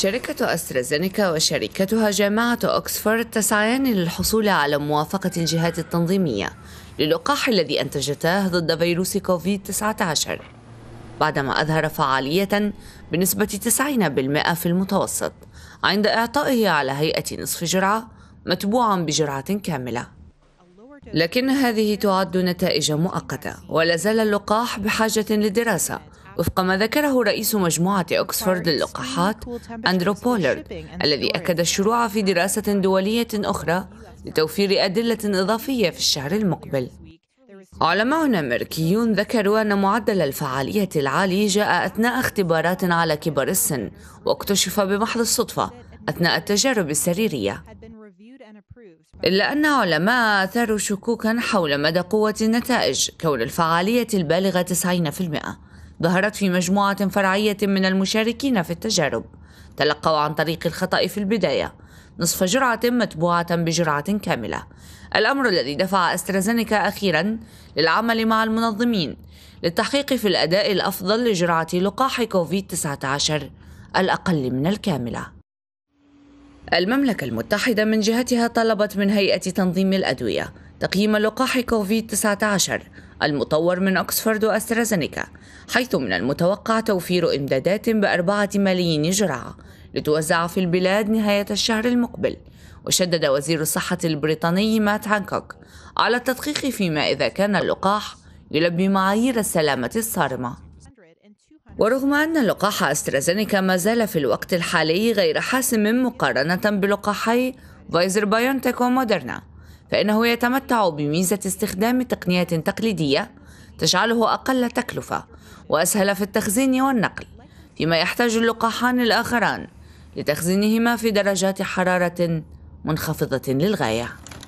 شركة أسترازينيكا وشركتها جامعة أكسفورد تسعيان للحصول على موافقة الجهات التنظيمية للقاح الذي أنتجتاه ضد فيروس كوفيد-19 بعدما أظهر فعالية بنسبة 90% في المتوسط عند إعطائه على هيئة نصف جرعة متبوعا بجرعة كاملة لكن هذه تعد نتائج مؤقتة ولا زال اللقاح بحاجة لدراسة وفق ما ذكره رئيس مجموعة أكسفورد للقاحات أندرو بولر الذي أكد الشروع في دراسة دولية أخرى لتوفير أدلة إضافية في الشهر المقبل علماء أمريكيون ذكروا أن معدل الفعالية العالي جاء أثناء اختبارات على كبار السن واكتشف بمحض الصدفة أثناء التجارب السريرية إلا أن علماء أثاروا شكوكا حول مدى قوة النتائج كون الفعالية البالغة 90% ظهرت في مجموعة فرعية من المشاركين في التجارب تلقوا عن طريق الخطأ في البداية نصف جرعة متبوعة بجرعة كاملة الأمر الذي دفع أسترازينيكا أخيرا للعمل مع المنظمين للتحقيق في الأداء الأفضل لجرعة لقاح كوفيد-19 الأقل من الكاملة المملكة المتحدة من جهتها طلبت من هيئة تنظيم الأدوية تقييم لقاح كوفيد 19 المطور من أكسفورد وأسترازينيكا حيث من المتوقع توفير إمدادات بأربعة ملايين جرعة لتوزع في البلاد نهاية الشهر المقبل وشدد وزير الصحة البريطاني مات هانكوك على التدقيق فيما إذا كان اللقاح يلبي معايير السلامة الصارمة ورغم أن لقاح أسترازينيكا ما زال في الوقت الحالي غير حاسم مقارنة بلقاحي فايزر بايونتك وموديرنا فإنه يتمتع بميزة استخدام تقنيات تقليدية تجعله أقل تكلفة وأسهل في التخزين والنقل فيما يحتاج اللقاحان الآخران لتخزينهما في درجات حرارة منخفضة للغاية